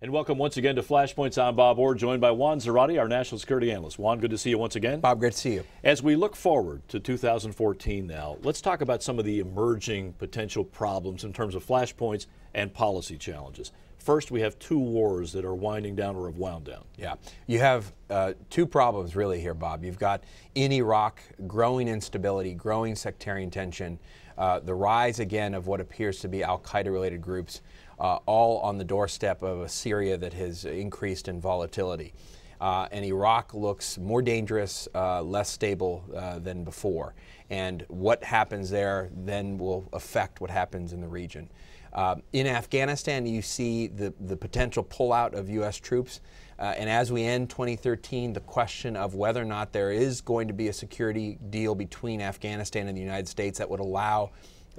And welcome once again to Flashpoints. I'm Bob Orr, joined by Juan Zarati, our national security analyst. Juan, good to see you once again. Bob, great to see you. As we look forward to 2014 now, let's talk about some of the emerging potential problems in terms of flashpoints and policy challenges. First, we have two wars that are winding down or have wound down. Yeah, you have uh, two problems really here, Bob. You've got in Iraq growing instability, growing sectarian tension, uh, the rise again of what appears to be al Qaeda related groups uh, all on the doorstep of a Syria that has increased in volatility. Uh, and Iraq looks more dangerous, uh, less stable uh, than before. And what happens there then will affect what happens in the region. Uh, in Afghanistan, you see the, the potential pullout of U.S. troops. Uh, and as we end 2013, the question of whether or not there is going to be a security deal between Afghanistan and the United States that would allow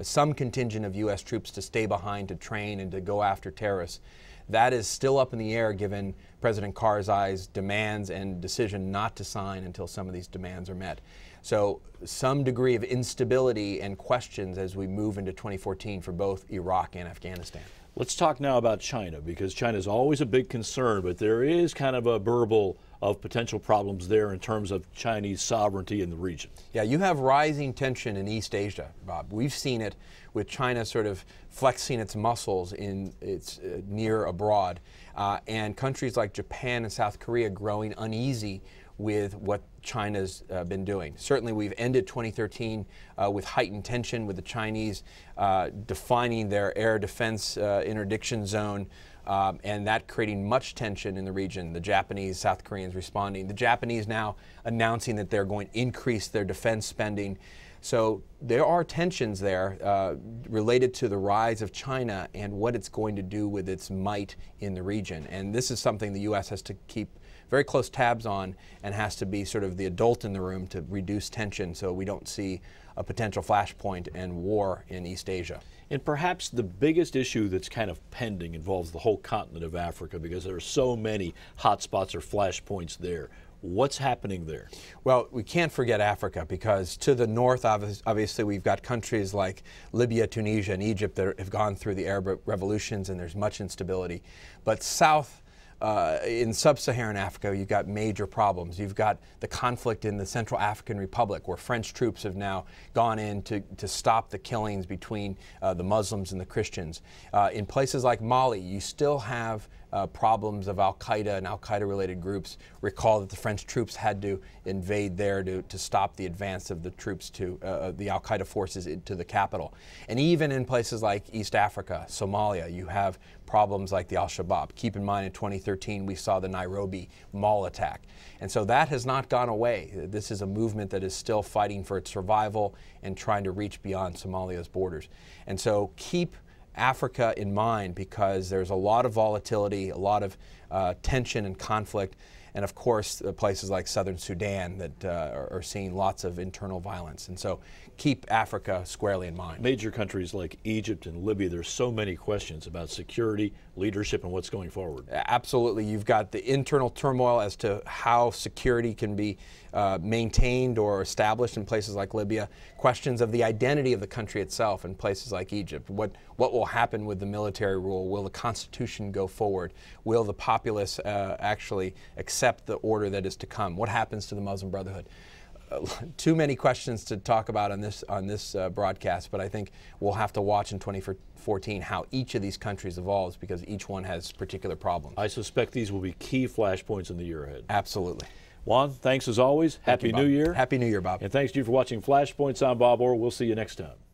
some contingent of U.S. troops to stay behind to train and to go after terrorists. That is still up in the air given President Karzai's demands and decision not to sign until some of these demands are met. So, some degree of instability and questions as we move into 2014 for both Iraq and Afghanistan. Let's talk now about China because China is always a big concern, but there is kind of a verbal of potential problems there in terms of Chinese sovereignty in the region. Yeah, you have rising tension in East Asia, Bob. We've seen it with China sort of flexing its muscles in its uh, near abroad, uh, and countries like Japan and South Korea growing uneasy with what China's uh, been doing. Certainly, we've ended 2013 uh, with heightened tension with the Chinese uh, defining their air defense uh, interdiction zone um, and that creating much tension in the region. The Japanese, South Koreans responding. The Japanese now announcing that they're going to increase their defense spending. So there are tensions there uh, related to the rise of China and what it's going to do with its might in the region. And this is something the U.S. has to keep very close tabs on and has to be sort of the adult in the room to reduce tension so we don't see a potential flashpoint and war in East Asia. And perhaps the biggest issue that's kind of pending involves the whole continent of Africa because there are so many hotspots or flashpoints there What's happening there? Well, we can't forget Africa because to the north, obviously, we've got countries like Libya, Tunisia, and Egypt that have gone through the Arab revolutions and there's much instability. But south, uh, in sub-Saharan Africa, you've got major problems. You've got the conflict in the Central African Republic, where French troops have now gone in to, to stop the killings between uh, the Muslims and the Christians. Uh, in places like Mali, you still have uh, problems of Al Qaeda and Al Qaeda related groups. Recall that the French troops had to invade there to, to stop the advance of the troops to uh, uh the Al Qaeda forces to the capital. And even in places like East Africa, Somalia, you have problems like the Al Shabaab. Keep in mind in 2013 we saw the Nairobi mall attack. And so that has not gone away. This is a movement that is still fighting for its survival and trying to reach beyond Somalia's borders. And so keep Africa in mind because there's a lot of volatility, a lot of uh, tension and conflict, and of course uh, places like southern Sudan that uh, are, are, seeing lots of internal violence. And so keep Africa squarely in mind. Major countries like Egypt and Libya, there's so many questions about security, leadership, and what's going forward. Absolutely. You've got the internal turmoil as to how security can be uh, maintained or established in places like Libya questions of the identity of the country itself in places like Egypt. What, what will happen with the military rule? Will the Constitution go forward? Will the populace uh, actually accept the order that is to come? What happens to the Muslim Brotherhood? Uh, too many questions to talk about on this on this uh, broadcast, but I think we'll have to watch in 2014 how each of these countries evolves because each one has particular problems. I suspect these will be key flashpoints in the year ahead. Absolutely. Juan, thanks as always. Happy you, New Year. Happy New Year, Bob. And thanks to you for watching Flashpoints. I'm Bob Orr. We'll see you next time.